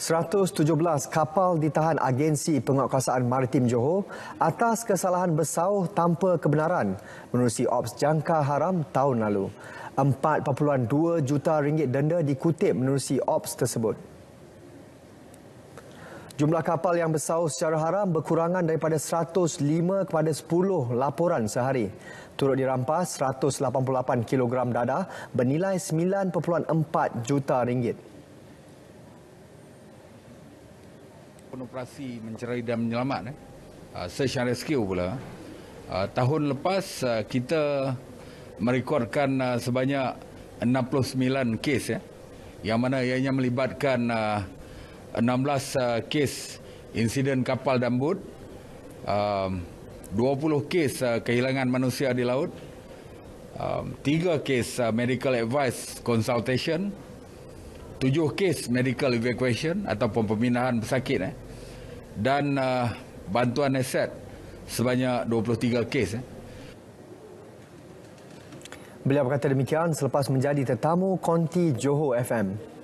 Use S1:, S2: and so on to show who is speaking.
S1: 117 kapal ditahan agensi penguatkuasaan maritim Johor atas kesalahan besar tanpa kebenaran menerusi ops jangka haram tahun lalu. 4.2 juta ringgit denda dikutip menerusi ops tersebut. Jumlah kapal yang besar secara haram berkurangan daripada 105 kepada 10 laporan sehari. Turut dirampas 188 kilogram dadah bernilai 9.4 juta ringgit.
S2: penuh operasi mencari dan menyelamat eh. Ah, search and rescue pula ah, tahun lepas ah, kita merekodkan sebanyak 69 kes ya eh, yang mana ianya melibatkan 16 kes insiden kapal dan bot 20 kes kehilangan manusia di laut 3 kes medical advice consultation tujuh kes medical evacuation ataupun pemindahan pesakit eh, dan uh, bantuan aset sebanyak 23 kes. Eh.
S1: Beliau berkata demikian selepas menjadi tetamu konti Johor FM.